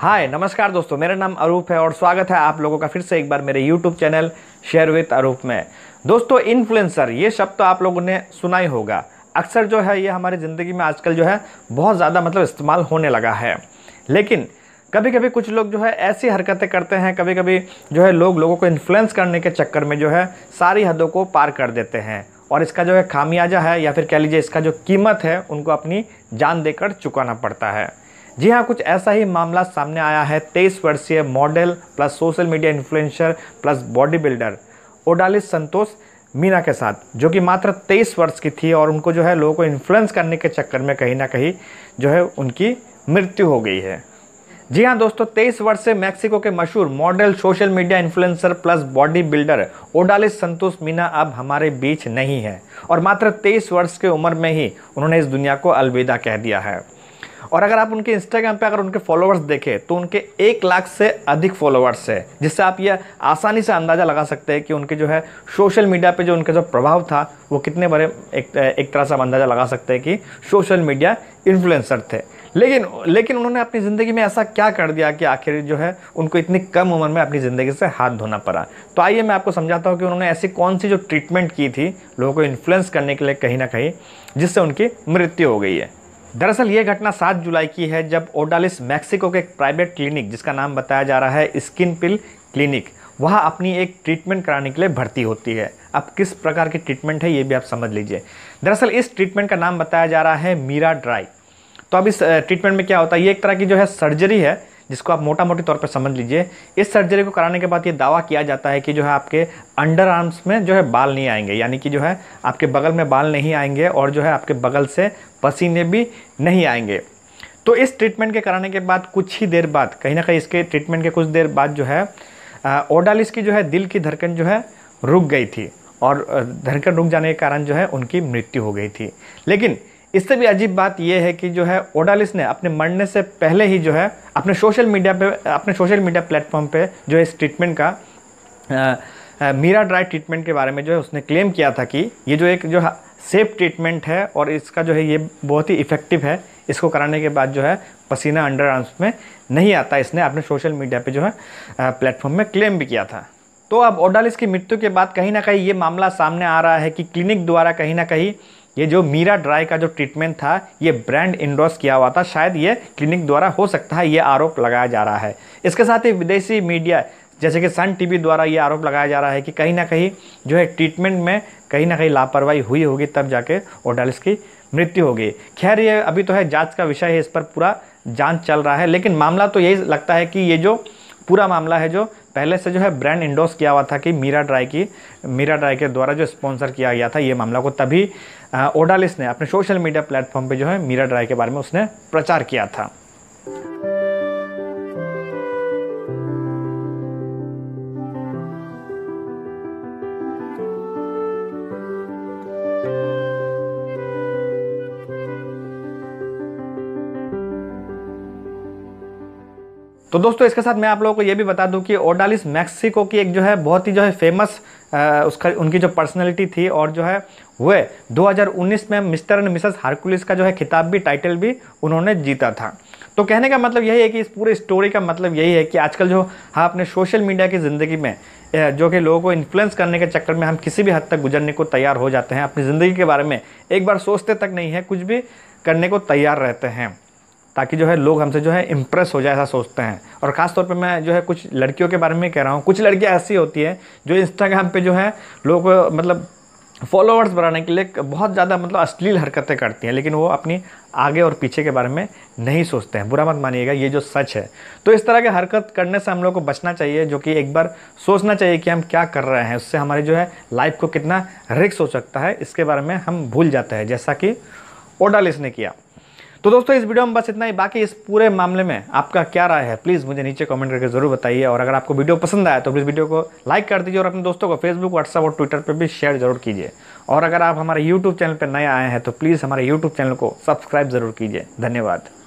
हाय नमस्कार दोस्तों मेरा नाम अरूप है और स्वागत है आप लोगों का फिर से एक बार मेरे YouTube channel share with Arup में दोस्तों इन्फ्लुएंसर ये शब्द तो आप लोगों ने सुना ही होगा अक्सर जो है ये हमारी ज़िंदगी में आजकल जो है बहुत ज़्यादा मतलब इस्तेमाल होने लगा है लेकिन कभी कभी कुछ लोग जो है ऐसी हरकतें करते हैं कभी कभी जो है लोग लोगों को इन्फ्लुएंस करने के चक्कर में जो है सारी हदों को पार कर देते हैं और इसका जो है खामियाजा है या फिर कह लीजिए इसका जो कीमत है उनको अपनी जान देकर चुकाना पड़ता है जी हाँ कुछ ऐसा ही मामला सामने आया है तेईस वर्षीय model plus social media influencer plus bodybuilder Odalis Santos Mena के साथ जो कि मात्र 23 वर्ष की थी और उनको जो है लोगों को इन्फ्लुएंस करने के चक्कर में कहीं ना कहीं जो है उनकी मृत्यु हो गई है जी हाँ दोस्तों 23 वर्ष से मैक्सिको के मशहूर model social media influencer plus bodybuilder Odalis Santos Mena अब हमारे बीच नहीं है और मात्र 23 वर्ष के उम्र में ही उन्होंने इस दुनिया को अलविदा कह दिया है और अगर आप उनके इंस्टाग्राम पे अगर उनके फॉलोअर्स देखें तो उनके एक लाख से अधिक फॉलोअर्स है जिससे आप ये आसानी से अंदाज़ा लगा सकते हैं कि उनके जो है सोशल मीडिया पे जो उनका जो प्रभाव था वो कितने बड़े एक एक तरह से आप अंदाज़ा लगा सकते हैं कि सोशल मीडिया इन्फ्लुएंसर थे लेकिन लेकिन उन्होंने अपनी ज़िंदगी में ऐसा क्या कर दिया कि आखिर जो है उनको इतनी कम उम्र में अपनी ज़िंदगी से हाथ धोना पड़ा तो आइए मैं आपको समझाता हूँ कि उन्होंने ऐसी कौन सी जो ट्रीटमेंट की थी लोगों को इन्फ्लुएंस करने के लिए कहीं ना कहीं जिससे उनकी मृत्यु हो गई है दरअसल ये घटना 7 जुलाई की है जब ओडालिस मैक्सिको के एक प्राइवेट क्लिनिक जिसका नाम बताया जा रहा है स्किन पिल क्लिनिक वहाँ अपनी एक ट्रीटमेंट कराने के लिए भर्ती होती है अब किस प्रकार की ट्रीटमेंट है ये भी आप समझ लीजिए दरअसल इस ट्रीटमेंट का नाम बताया जा रहा है मीरा ड्राई तो अब इस ट्रीटमेंट में क्या होता है ये एक तरह की जो है सर्जरी है जिसको आप मोटा मोटी तौर पर समझ लीजिए इस सर्जरी को कराने के बाद ये दावा किया जाता है कि जो है आपके अंडर आर्म्स में जो है बाल नहीं आएंगे यानी कि जो है आपके बगल में बाल नहीं आएंगे और जो है आपके बगल से पसीने भी नहीं आएंगे तो इस ट्रीटमेंट के कराने के बाद कुछ ही देर बाद कहीं ना कहीं इसके ट्रीटमेंट के कुछ देर बाद जो है ओडालिस की जो है दिल की धड़कन जो है रुक गई थी और धड़कन रुक जाने के कारण जो है उनकी मृत्यु हो गई थी लेकिन इससे भी अजीब बात यह है कि जो है ओडालिस ने अपने मरने से पहले ही जो है अपने सोशल मीडिया पे अपने सोशल मीडिया प्लेटफॉर्म पे जो है इस ट्रीटमेंट का आ, आ, मीरा ड्राई ट्रीटमेंट के बारे में जो है उसने क्लेम किया था कि ये जो एक जो सेफ ट्रीटमेंट है और इसका जो है ये बहुत ही इफ़ेक्टिव है इसको कराने के बाद जो है पसीना अंडर आर्म्स में नहीं आता इसने अपने सोशल मीडिया पर जो है प्लेटफॉर्म में क्लेम भी किया था तो अब ओडालिस की मृत्यु के बाद कहीं ना कहीं ये मामला सामने आ रहा है कि क्लिनिक द्वारा कहीं ना कहीं ये जो मीरा ड्राई का जो ट्रीटमेंट था ये ब्रांड इंडोर्स किया हुआ था शायद ये क्लिनिक द्वारा हो सकता है ये आरोप लगाया जा रहा है इसके साथ ही विदेशी मीडिया जैसे कि सन टीवी द्वारा ये आरोप लगाया जा रहा है कि कहीं ना कहीं जो है ट्रीटमेंट में कहीं ना कहीं लापरवाही हुई होगी तब जाके ओडालिस की मृत्यु होगी खैर ये अभी तो है जांच का विषय है इस पर पूरा जांच चल रहा है लेकिन मामला तो यही लगता है कि ये जो पूरा मामला है जो पहले से जो है ब्रांड इंडोस किया हुआ था कि मीरा ड्राई की मीरा ड्राई के द्वारा जो स्पॉन्सर किया गया था ये मामला को तभी ओडालिस ने अपने सोशल मीडिया प्लेटफॉर्म पे जो है मीरा ड्राई के बारे में उसने प्रचार किया था तो दोस्तों इसके साथ मैं आप लोगों को ये भी बता दूं कि ओडालिस मैक्सिको की एक जो है बहुत ही जो है फेमस उसका उनकी जो पर्सनैलिटी थी और जो है वह 2019 में मिस्टर एंड मिसेस हार्कुलिस का जो है खिताब भी टाइटल भी उन्होंने जीता था तो कहने का मतलब यही है कि इस पूरे स्टोरी का मतलब यही है कि आजकल जो हम हाँ अपने सोशल मीडिया की ज़िंदगी में जो कि लोगों को इन्फ्लुएंस करने के चक्कर में हम किसी भी हद तक गुजरने को तैयार हो जाते हैं अपनी ज़िंदगी के बारे में एक बार सोचते तक नहीं है कुछ भी करने को तैयार रहते हैं ताकि जो है लोग हमसे जो है इम्प्रेस हो जाए ऐसा सोचते हैं और ख़ासतौर पे मैं जो है कुछ लड़कियों के बारे में कह रहा हूँ कुछ लड़कियाँ ऐसी होती हैं जो इंस्टाग्राम पे जो है लोग मतलब फॉलोअर्स बढ़ाने के लिए बहुत ज़्यादा मतलब अश्लील हरकतें करती हैं लेकिन वो अपनी आगे और पीछे के बारे में नहीं सोचते हैं बुरा मत मानिएगा ये जो सच है तो इस तरह के हरकत करने से हम लोग को बचना चाहिए जो कि एक बार सोचना चाहिए कि हम क्या कर रहे हैं उससे हमारी जो है लाइफ को कितना रिक्स हो सकता है इसके बारे में हम भूल जाते हैं जैसा कि ओडालिस ने किया तो दोस्तों इस वीडियो में बस इतना ही बाकी इस पूरे मामले में आपका क्या राय है प्लीज़ मुझे नीचे कमेंट करके ज़रूर बताइए और अगर आपको वीडियो पसंद आया तो प्लीज़ वीडियो को लाइक कर दीजिए और अपने दोस्तों को फेसबुक व्हाट्सअप और ट्विटर पर भी शेयर जरूर कीजिए और अगर आप हमारे यूट्यूब चैनल पर नए आए हैं तो प्लीज़ हमारे यूट्यूब चैनल को सब्सक्राइब जरूर कीजिए धन्यवाद